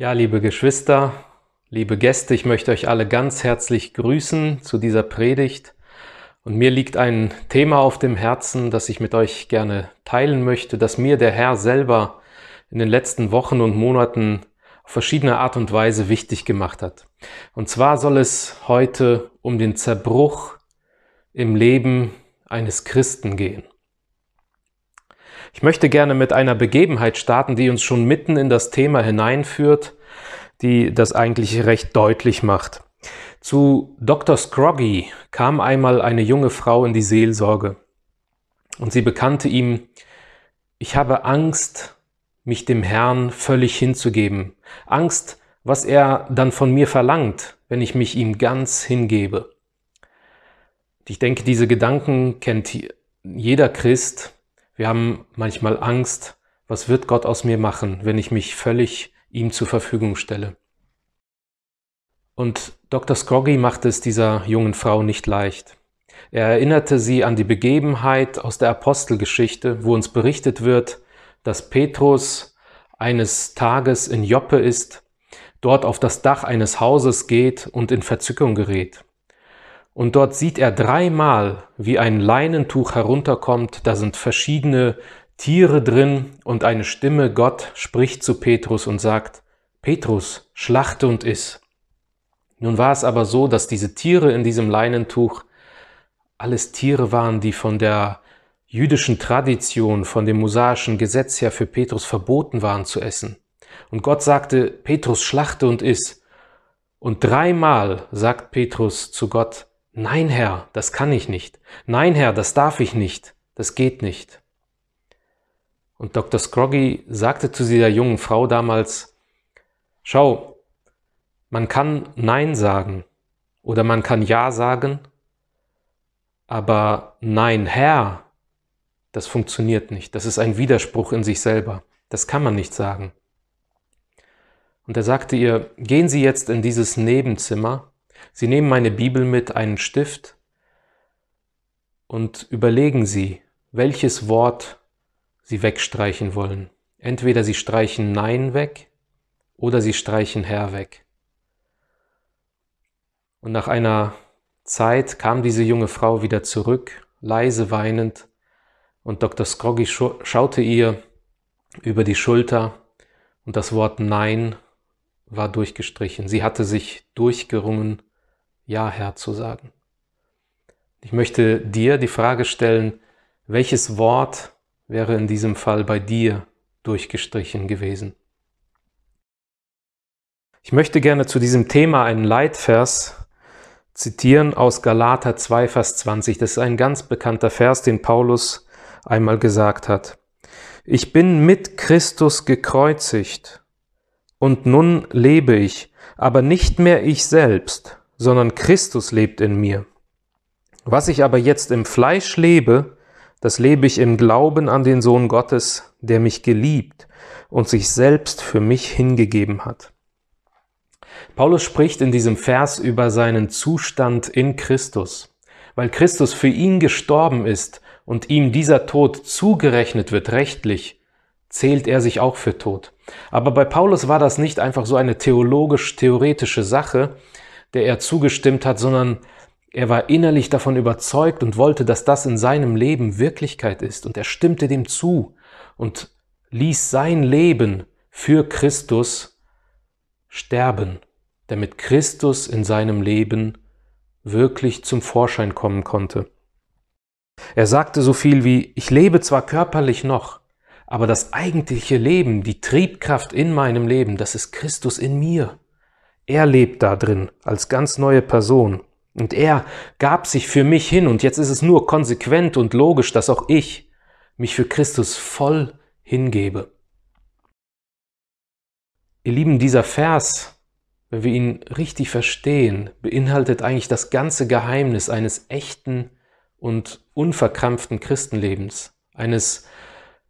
Ja, liebe Geschwister, liebe Gäste, ich möchte euch alle ganz herzlich grüßen zu dieser Predigt. Und mir liegt ein Thema auf dem Herzen, das ich mit euch gerne teilen möchte, das mir der Herr selber in den letzten Wochen und Monaten auf verschiedene Art und Weise wichtig gemacht hat. Und zwar soll es heute um den Zerbruch im Leben eines Christen gehen. Ich möchte gerne mit einer Begebenheit starten, die uns schon mitten in das Thema hineinführt, die das eigentlich recht deutlich macht. Zu Dr. Scroggy kam einmal eine junge Frau in die Seelsorge und sie bekannte ihm, ich habe Angst, mich dem Herrn völlig hinzugeben. Angst, was er dann von mir verlangt, wenn ich mich ihm ganz hingebe. Ich denke, diese Gedanken kennt jeder Christ, wir haben manchmal Angst, was wird Gott aus mir machen, wenn ich mich völlig ihm zur Verfügung stelle. Und Dr. Scroggy machte es dieser jungen Frau nicht leicht. Er erinnerte sie an die Begebenheit aus der Apostelgeschichte, wo uns berichtet wird, dass Petrus eines Tages in Joppe ist, dort auf das Dach eines Hauses geht und in Verzückung gerät. Und dort sieht er dreimal, wie ein Leinentuch herunterkommt, da sind verschiedene Tiere drin und eine Stimme Gott spricht zu Petrus und sagt, Petrus, schlachte und iss. Nun war es aber so, dass diese Tiere in diesem Leinentuch alles Tiere waren, die von der jüdischen Tradition, von dem mosaischen Gesetz her für Petrus verboten waren zu essen. Und Gott sagte, Petrus, schlachte und iss. Und dreimal sagt Petrus zu Gott, Nein, Herr, das kann ich nicht. Nein, Herr, das darf ich nicht. Das geht nicht. Und Dr. Scroggy sagte zu dieser jungen Frau damals, schau, man kann Nein sagen oder man kann Ja sagen, aber Nein, Herr, das funktioniert nicht. Das ist ein Widerspruch in sich selber. Das kann man nicht sagen. Und er sagte ihr, gehen Sie jetzt in dieses Nebenzimmer Sie nehmen meine Bibel mit, einen Stift und überlegen Sie, welches Wort Sie wegstreichen wollen. Entweder Sie streichen Nein weg oder Sie streichen Herr weg. Und nach einer Zeit kam diese junge Frau wieder zurück, leise weinend, und Dr. Scroggy schaute ihr über die Schulter und das Wort Nein war durchgestrichen. Sie hatte sich durchgerungen ja, Herr, zu sagen. Ich möchte dir die Frage stellen, welches Wort wäre in diesem Fall bei dir durchgestrichen gewesen? Ich möchte gerne zu diesem Thema einen Leitvers zitieren aus Galater 2, Vers 20. Das ist ein ganz bekannter Vers, den Paulus einmal gesagt hat. Ich bin mit Christus gekreuzigt und nun lebe ich, aber nicht mehr ich selbst, sondern Christus lebt in mir. Was ich aber jetzt im Fleisch lebe, das lebe ich im Glauben an den Sohn Gottes, der mich geliebt und sich selbst für mich hingegeben hat. Paulus spricht in diesem Vers über seinen Zustand in Christus, weil Christus für ihn gestorben ist und ihm dieser Tod zugerechnet wird rechtlich, zählt er sich auch für tot. Aber bei Paulus war das nicht einfach so eine theologisch-theoretische Sache, der er zugestimmt hat, sondern er war innerlich davon überzeugt und wollte, dass das in seinem Leben Wirklichkeit ist. Und er stimmte dem zu und ließ sein Leben für Christus sterben, damit Christus in seinem Leben wirklich zum Vorschein kommen konnte. Er sagte so viel wie, ich lebe zwar körperlich noch, aber das eigentliche Leben, die Triebkraft in meinem Leben, das ist Christus in mir. Er lebt da drin als ganz neue Person. Und er gab sich für mich hin. Und jetzt ist es nur konsequent und logisch, dass auch ich mich für Christus voll hingebe. Ihr Lieben, dieser Vers, wenn wir ihn richtig verstehen, beinhaltet eigentlich das ganze Geheimnis eines echten und unverkrampften Christenlebens, eines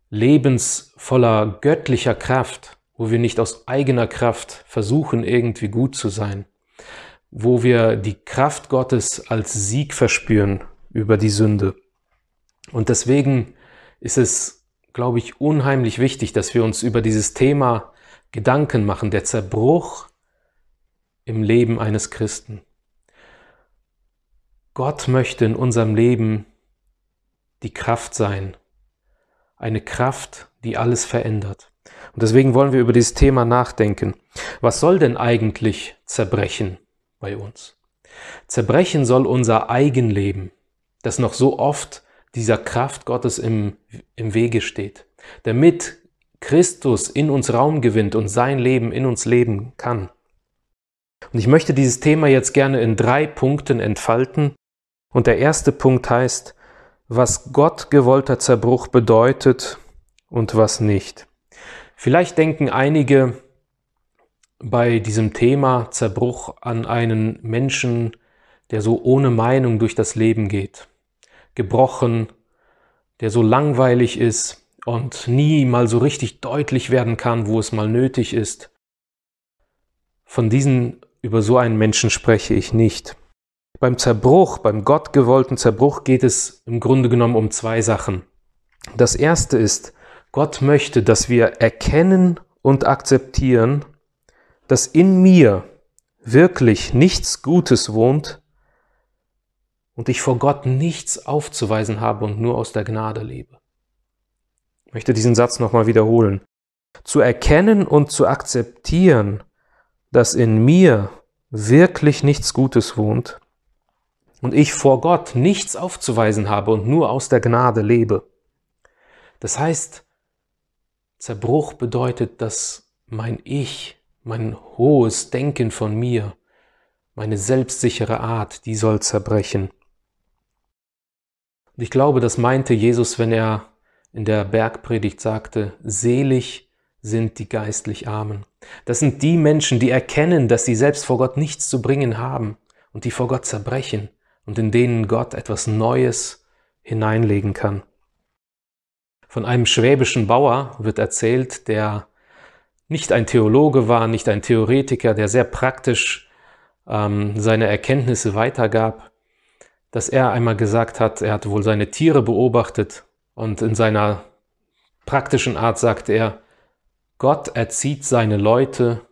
Lebens voller göttlicher Kraft wo wir nicht aus eigener Kraft versuchen, irgendwie gut zu sein, wo wir die Kraft Gottes als Sieg verspüren über die Sünde. Und deswegen ist es, glaube ich, unheimlich wichtig, dass wir uns über dieses Thema Gedanken machen, der Zerbruch im Leben eines Christen. Gott möchte in unserem Leben die Kraft sein, eine Kraft, die alles verändert. Und deswegen wollen wir über dieses Thema nachdenken. Was soll denn eigentlich zerbrechen bei uns? Zerbrechen soll unser Eigenleben, das noch so oft dieser Kraft Gottes im, im Wege steht, damit Christus in uns Raum gewinnt und sein Leben in uns leben kann. Und ich möchte dieses Thema jetzt gerne in drei Punkten entfalten. Und der erste Punkt heißt, was Gott gewollter Zerbruch bedeutet und was nicht. Vielleicht denken einige bei diesem Thema Zerbruch an einen Menschen, der so ohne Meinung durch das Leben geht, gebrochen, der so langweilig ist und nie mal so richtig deutlich werden kann, wo es mal nötig ist. Von diesen, über so einen Menschen spreche ich nicht. Beim Zerbruch, beim gottgewollten Zerbruch geht es im Grunde genommen um zwei Sachen. Das erste ist, Gott möchte, dass wir erkennen und akzeptieren, dass in mir wirklich nichts Gutes wohnt und ich vor Gott nichts aufzuweisen habe und nur aus der Gnade lebe. Ich möchte diesen Satz nochmal wiederholen. Zu erkennen und zu akzeptieren, dass in mir wirklich nichts Gutes wohnt und ich vor Gott nichts aufzuweisen habe und nur aus der Gnade lebe. Das heißt, Zerbruch bedeutet, dass mein Ich, mein hohes Denken von mir, meine selbstsichere Art, die soll zerbrechen. Und ich glaube, das meinte Jesus, wenn er in der Bergpredigt sagte, selig sind die geistlich Armen. Das sind die Menschen, die erkennen, dass sie selbst vor Gott nichts zu bringen haben und die vor Gott zerbrechen und in denen Gott etwas Neues hineinlegen kann. Von einem schwäbischen Bauer wird erzählt, der nicht ein Theologe war, nicht ein Theoretiker, der sehr praktisch ähm, seine Erkenntnisse weitergab, dass er einmal gesagt hat, er hat wohl seine Tiere beobachtet und in seiner praktischen Art sagt er, Gott erzieht seine Leute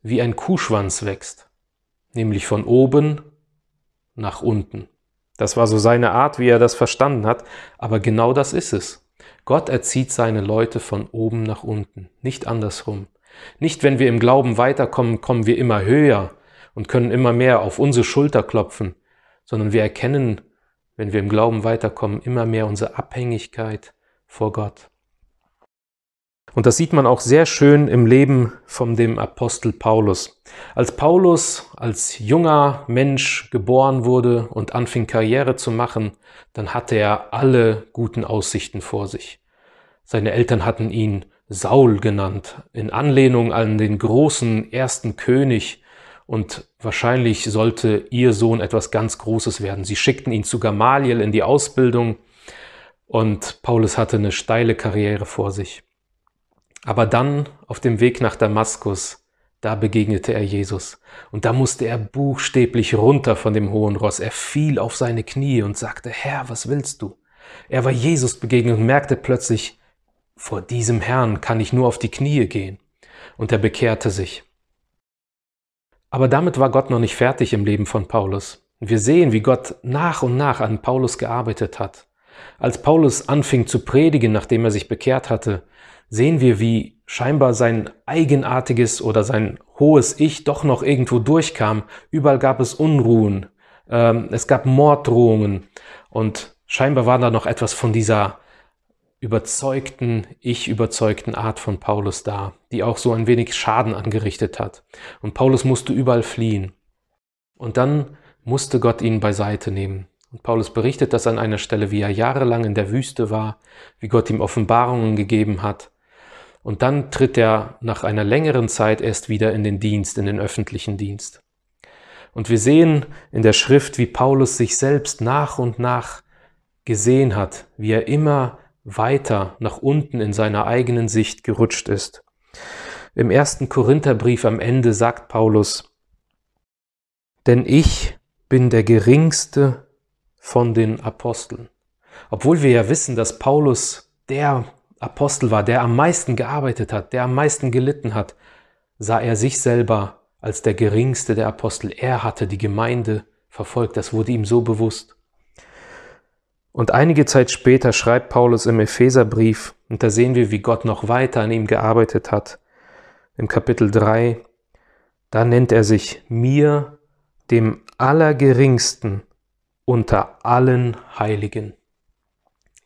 wie ein Kuhschwanz wächst, nämlich von oben nach unten. Das war so seine Art, wie er das verstanden hat, aber genau das ist es. Gott erzieht seine Leute von oben nach unten, nicht andersrum. Nicht, wenn wir im Glauben weiterkommen, kommen wir immer höher und können immer mehr auf unsere Schulter klopfen, sondern wir erkennen, wenn wir im Glauben weiterkommen, immer mehr unsere Abhängigkeit vor Gott. Und das sieht man auch sehr schön im Leben von dem Apostel Paulus. Als Paulus als junger Mensch geboren wurde und anfing Karriere zu machen, dann hatte er alle guten Aussichten vor sich. Seine Eltern hatten ihn Saul genannt, in Anlehnung an den großen ersten König, und wahrscheinlich sollte ihr Sohn etwas ganz Großes werden. Sie schickten ihn zu Gamaliel in die Ausbildung, und Paulus hatte eine steile Karriere vor sich. Aber dann auf dem Weg nach Damaskus, da begegnete er Jesus. Und da musste er buchstäblich runter von dem hohen Ross. Er fiel auf seine Knie und sagte, Herr, was willst du? Er war Jesus begegnet und merkte plötzlich, vor diesem Herrn kann ich nur auf die Knie gehen. Und er bekehrte sich. Aber damit war Gott noch nicht fertig im Leben von Paulus. Wir sehen, wie Gott nach und nach an Paulus gearbeitet hat. Als Paulus anfing zu predigen, nachdem er sich bekehrt hatte, sehen wir, wie scheinbar sein eigenartiges oder sein hohes Ich doch noch irgendwo durchkam. Überall gab es Unruhen, ähm, es gab Morddrohungen und scheinbar war da noch etwas von dieser überzeugten, ich überzeugten Art von Paulus da, die auch so ein wenig Schaden angerichtet hat. Und Paulus musste überall fliehen. Und dann musste Gott ihn beiseite nehmen. Und Paulus berichtet das an einer Stelle, wie er jahrelang in der Wüste war, wie Gott ihm Offenbarungen gegeben hat, und dann tritt er nach einer längeren Zeit erst wieder in den Dienst, in den öffentlichen Dienst. Und wir sehen in der Schrift, wie Paulus sich selbst nach und nach gesehen hat, wie er immer weiter nach unten in seiner eigenen Sicht gerutscht ist. Im ersten Korintherbrief am Ende sagt Paulus, denn ich bin der geringste von den Aposteln. Obwohl wir ja wissen, dass Paulus der Apostel war, der am meisten gearbeitet hat, der am meisten gelitten hat, sah er sich selber als der geringste der Apostel. Er hatte die Gemeinde verfolgt, das wurde ihm so bewusst. Und einige Zeit später schreibt Paulus im Epheserbrief, und da sehen wir, wie Gott noch weiter an ihm gearbeitet hat. Im Kapitel 3, da nennt er sich mir, dem Allergeringsten unter allen Heiligen.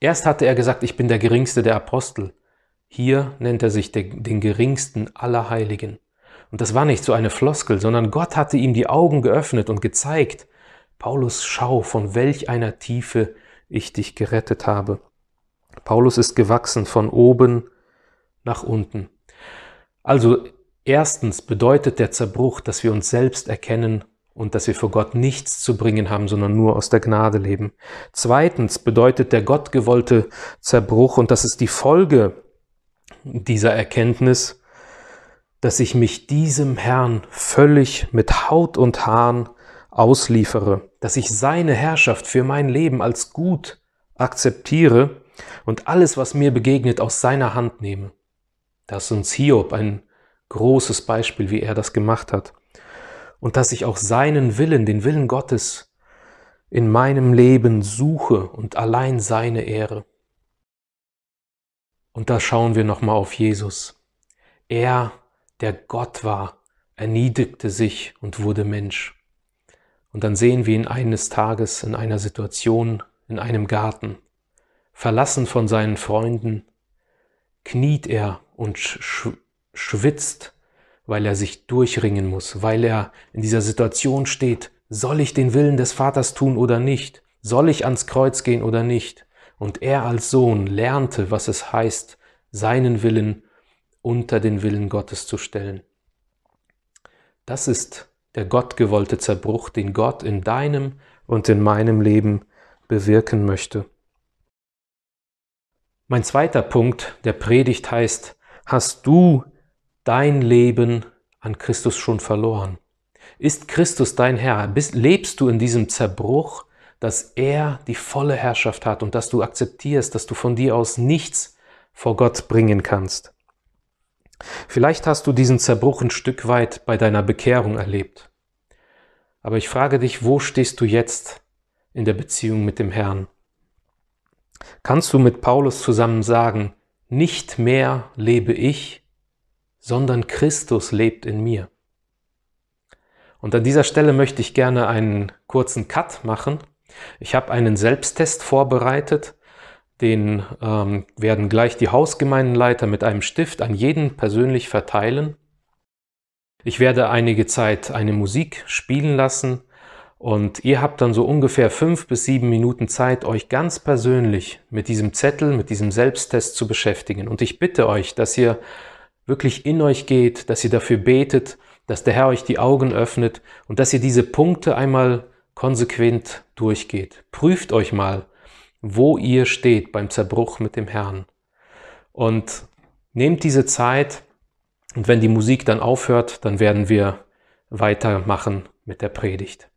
Erst hatte er gesagt, ich bin der geringste der Apostel. Hier nennt er sich den, den geringsten aller Heiligen. Und das war nicht so eine Floskel, sondern Gott hatte ihm die Augen geöffnet und gezeigt, Paulus, schau, von welch einer Tiefe ich dich gerettet habe. Paulus ist gewachsen von oben nach unten. Also erstens bedeutet der Zerbruch, dass wir uns selbst erkennen und dass wir vor Gott nichts zu bringen haben, sondern nur aus der Gnade leben. Zweitens bedeutet der gottgewollte Zerbruch, und das ist die Folge dieser Erkenntnis, dass ich mich diesem Herrn völlig mit Haut und Haaren ausliefere, dass ich seine Herrschaft für mein Leben als gut akzeptiere und alles, was mir begegnet, aus seiner Hand nehme. Das ist uns Hiob ein großes Beispiel, wie er das gemacht hat und dass ich auch seinen Willen, den Willen Gottes in meinem Leben suche und allein seine Ehre. Und da schauen wir nochmal auf Jesus. Er, der Gott war, erniedrigte sich und wurde Mensch. Und dann sehen wir ihn eines Tages in einer Situation, in einem Garten, verlassen von seinen Freunden, kniet er und schwitzt weil er sich durchringen muss, weil er in dieser Situation steht, soll ich den Willen des Vaters tun oder nicht? Soll ich ans Kreuz gehen oder nicht? Und er als Sohn lernte, was es heißt, seinen Willen unter den Willen Gottes zu stellen. Das ist der gottgewollte Zerbruch, den Gott in deinem und in meinem Leben bewirken möchte. Mein zweiter Punkt der Predigt heißt, hast du dein Leben an Christus schon verloren? Ist Christus dein Herr? Bist, lebst du in diesem Zerbruch, dass er die volle Herrschaft hat und dass du akzeptierst, dass du von dir aus nichts vor Gott bringen kannst? Vielleicht hast du diesen Zerbruch ein Stück weit bei deiner Bekehrung erlebt. Aber ich frage dich, wo stehst du jetzt in der Beziehung mit dem Herrn? Kannst du mit Paulus zusammen sagen, nicht mehr lebe ich, sondern Christus lebt in mir. Und an dieser Stelle möchte ich gerne einen kurzen Cut machen. Ich habe einen Selbsttest vorbereitet, den ähm, werden gleich die Hausgemeindenleiter mit einem Stift an jeden persönlich verteilen. Ich werde einige Zeit eine Musik spielen lassen und ihr habt dann so ungefähr fünf bis sieben Minuten Zeit, euch ganz persönlich mit diesem Zettel, mit diesem Selbsttest zu beschäftigen. Und ich bitte euch, dass ihr wirklich in euch geht, dass ihr dafür betet, dass der Herr euch die Augen öffnet und dass ihr diese Punkte einmal konsequent durchgeht. Prüft euch mal, wo ihr steht beim Zerbruch mit dem Herrn. Und nehmt diese Zeit und wenn die Musik dann aufhört, dann werden wir weitermachen mit der Predigt.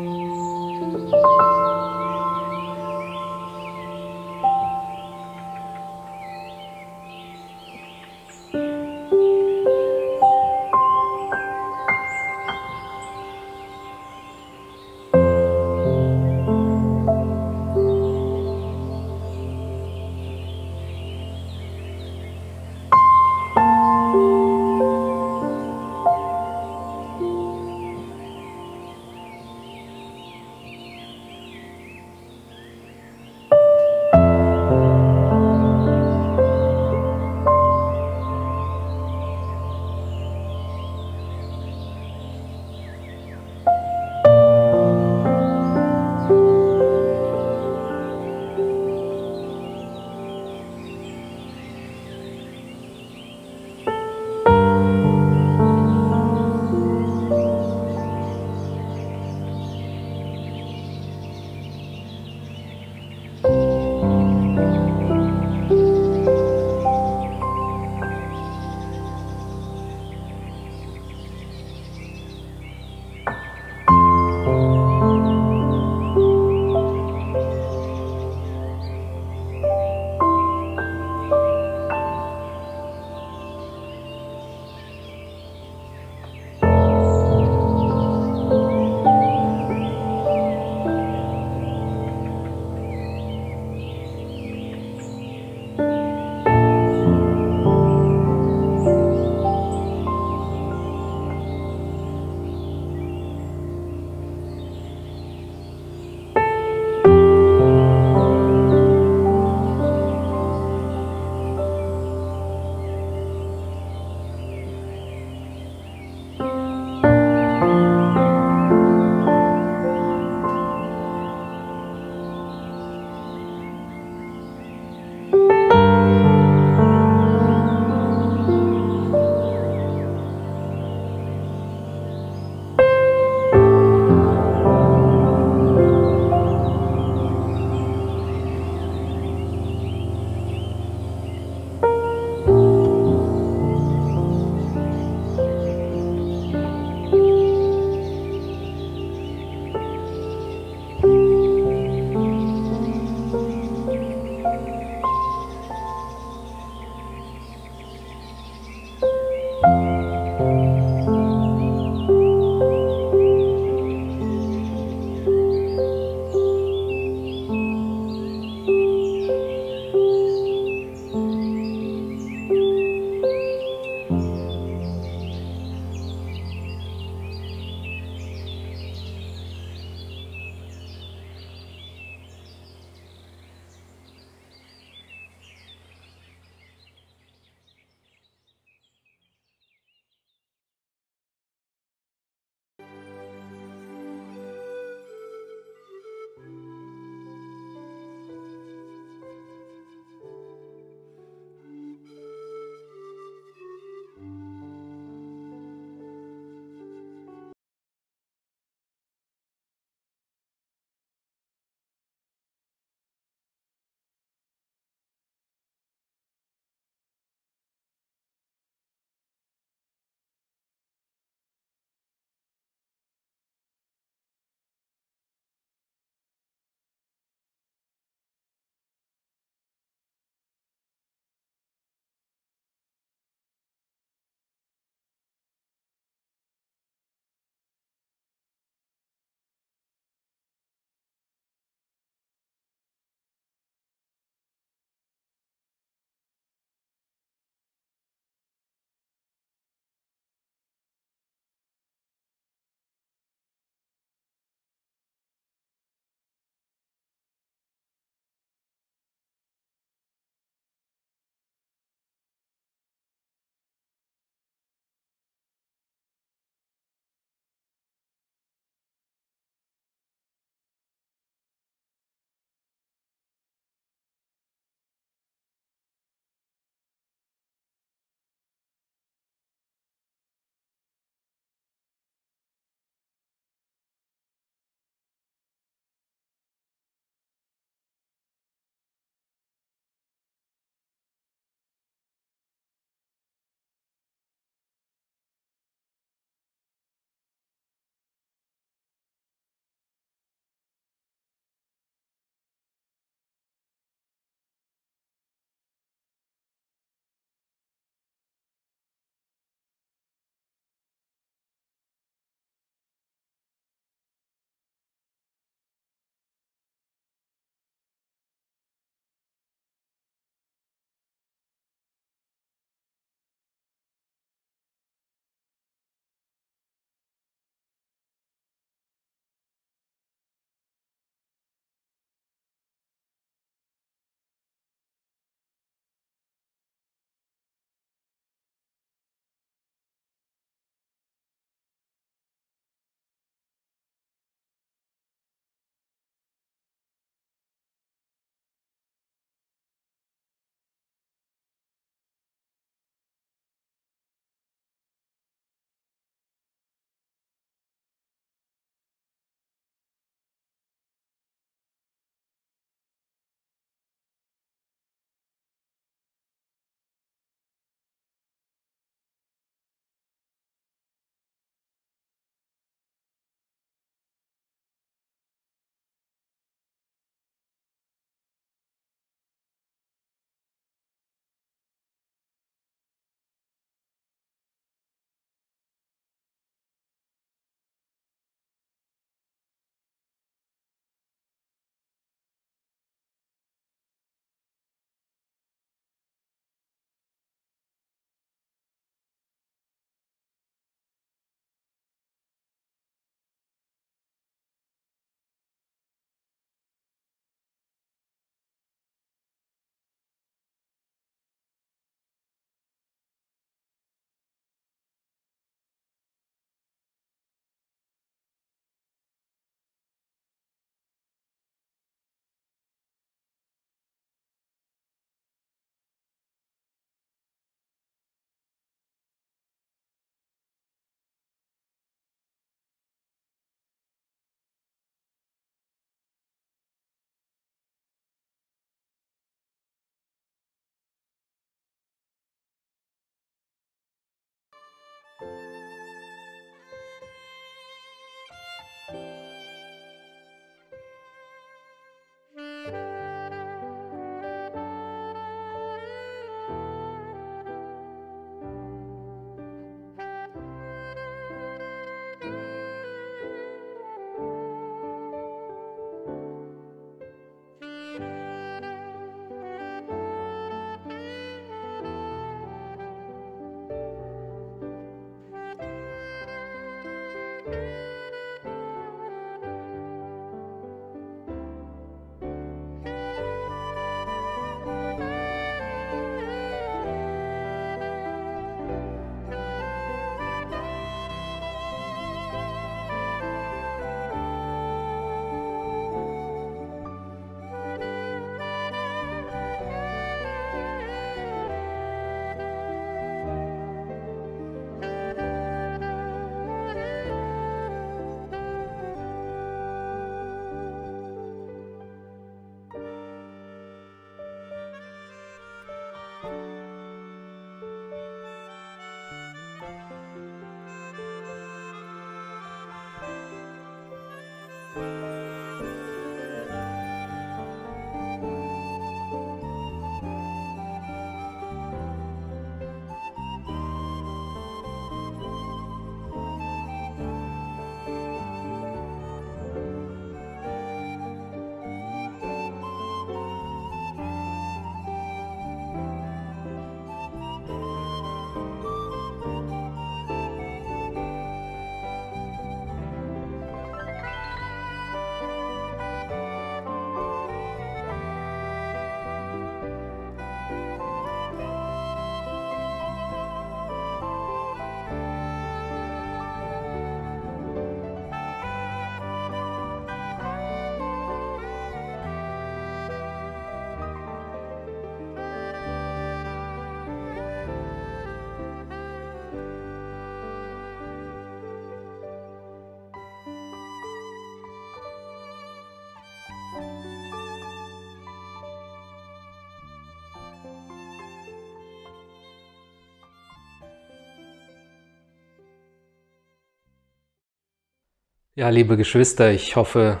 Ja, liebe Geschwister, ich hoffe,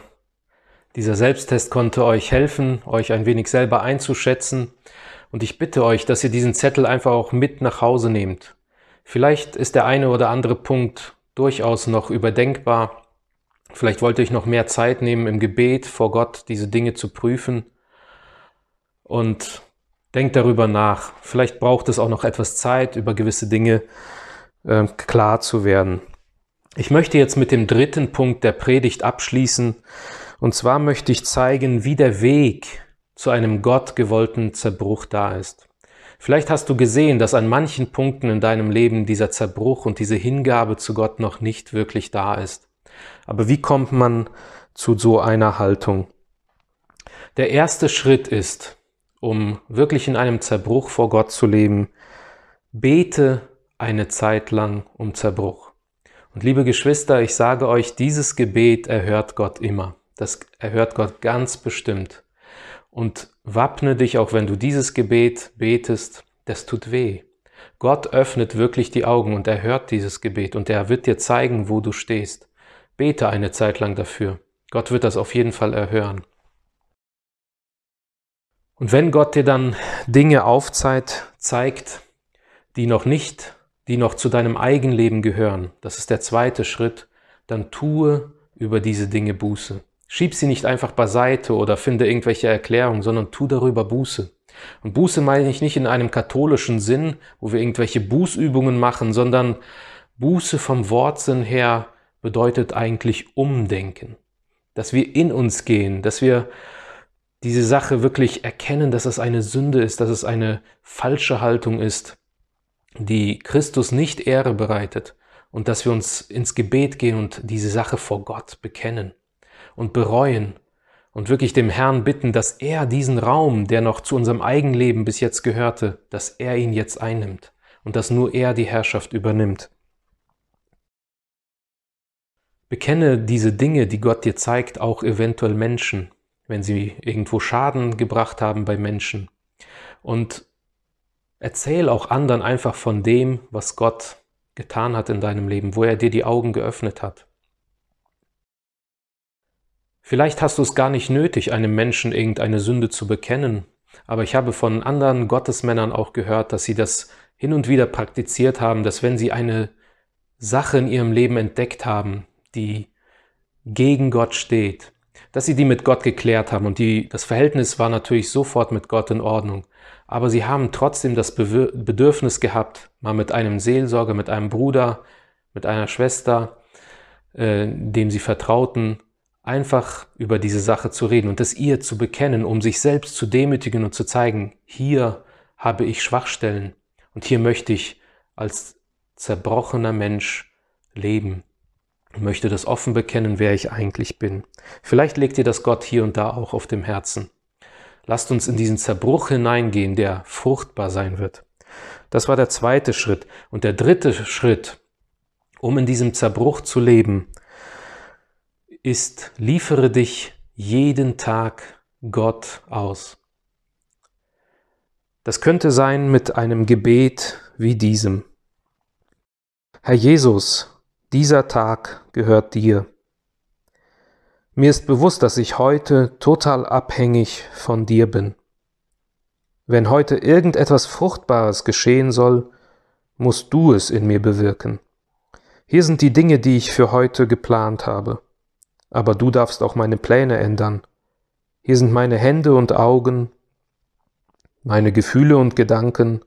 dieser Selbsttest konnte euch helfen, euch ein wenig selber einzuschätzen. Und ich bitte euch, dass ihr diesen Zettel einfach auch mit nach Hause nehmt. Vielleicht ist der eine oder andere Punkt durchaus noch überdenkbar. Vielleicht wollt ihr euch noch mehr Zeit nehmen, im Gebet vor Gott diese Dinge zu prüfen. Und denkt darüber nach. Vielleicht braucht es auch noch etwas Zeit, über gewisse Dinge äh, klar zu werden. Ich möchte jetzt mit dem dritten Punkt der Predigt abschließen. Und zwar möchte ich zeigen, wie der Weg zu einem gottgewollten Zerbruch da ist. Vielleicht hast du gesehen, dass an manchen Punkten in deinem Leben dieser Zerbruch und diese Hingabe zu Gott noch nicht wirklich da ist. Aber wie kommt man zu so einer Haltung? Der erste Schritt ist, um wirklich in einem Zerbruch vor Gott zu leben, bete eine Zeit lang um Zerbruch. Und liebe Geschwister, ich sage euch, dieses Gebet erhört Gott immer. Das erhört Gott ganz bestimmt. Und wappne dich, auch wenn du dieses Gebet betest, das tut weh. Gott öffnet wirklich die Augen und er hört dieses Gebet und er wird dir zeigen, wo du stehst. Bete eine Zeit lang dafür. Gott wird das auf jeden Fall erhören. Und wenn Gott dir dann Dinge aufzeigt, zeigt, die noch nicht die noch zu deinem Eigenleben gehören, das ist der zweite Schritt, dann tue über diese Dinge Buße. Schieb sie nicht einfach beiseite oder finde irgendwelche Erklärungen, sondern tu darüber Buße. Und Buße meine ich nicht in einem katholischen Sinn, wo wir irgendwelche Bußübungen machen, sondern Buße vom Wortsinn her bedeutet eigentlich Umdenken. Dass wir in uns gehen, dass wir diese Sache wirklich erkennen, dass es eine Sünde ist, dass es eine falsche Haltung ist, die Christus nicht Ehre bereitet und dass wir uns ins Gebet gehen und diese Sache vor Gott bekennen und bereuen und wirklich dem Herrn bitten, dass er diesen Raum, der noch zu unserem Eigenleben bis jetzt gehörte, dass er ihn jetzt einnimmt und dass nur er die Herrschaft übernimmt. Bekenne diese Dinge, die Gott dir zeigt, auch eventuell Menschen, wenn sie irgendwo Schaden gebracht haben bei Menschen. Und Erzähl auch anderen einfach von dem, was Gott getan hat in deinem Leben, wo er dir die Augen geöffnet hat. Vielleicht hast du es gar nicht nötig, einem Menschen irgendeine Sünde zu bekennen, aber ich habe von anderen Gottesmännern auch gehört, dass sie das hin und wieder praktiziert haben, dass wenn sie eine Sache in ihrem Leben entdeckt haben, die gegen Gott steht, dass sie die mit Gott geklärt haben und die, das Verhältnis war natürlich sofort mit Gott in Ordnung aber sie haben trotzdem das Bedürfnis gehabt, mal mit einem Seelsorger, mit einem Bruder, mit einer Schwester, äh, dem sie vertrauten, einfach über diese Sache zu reden und es ihr zu bekennen, um sich selbst zu demütigen und zu zeigen, hier habe ich Schwachstellen und hier möchte ich als zerbrochener Mensch leben. und möchte das offen bekennen, wer ich eigentlich bin. Vielleicht legt ihr das Gott hier und da auch auf dem Herzen. Lasst uns in diesen Zerbruch hineingehen, der fruchtbar sein wird. Das war der zweite Schritt. Und der dritte Schritt, um in diesem Zerbruch zu leben, ist, liefere dich jeden Tag Gott aus. Das könnte sein mit einem Gebet wie diesem. Herr Jesus, dieser Tag gehört dir. Mir ist bewusst, dass ich heute total abhängig von dir bin. Wenn heute irgendetwas Fruchtbares geschehen soll, musst du es in mir bewirken. Hier sind die Dinge, die ich für heute geplant habe. Aber du darfst auch meine Pläne ändern. Hier sind meine Hände und Augen, meine Gefühle und Gedanken,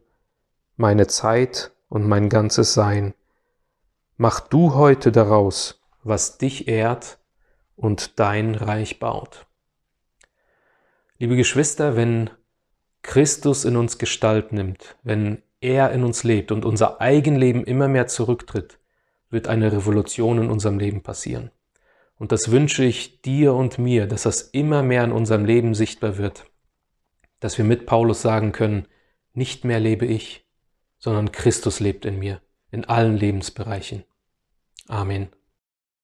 meine Zeit und mein ganzes Sein. Mach du heute daraus, was dich ehrt und dein Reich baut. Liebe Geschwister, wenn Christus in uns Gestalt nimmt, wenn er in uns lebt und unser Eigenleben immer mehr zurücktritt, wird eine Revolution in unserem Leben passieren. Und das wünsche ich dir und mir, dass das immer mehr in unserem Leben sichtbar wird, dass wir mit Paulus sagen können, nicht mehr lebe ich, sondern Christus lebt in mir, in allen Lebensbereichen. Amen.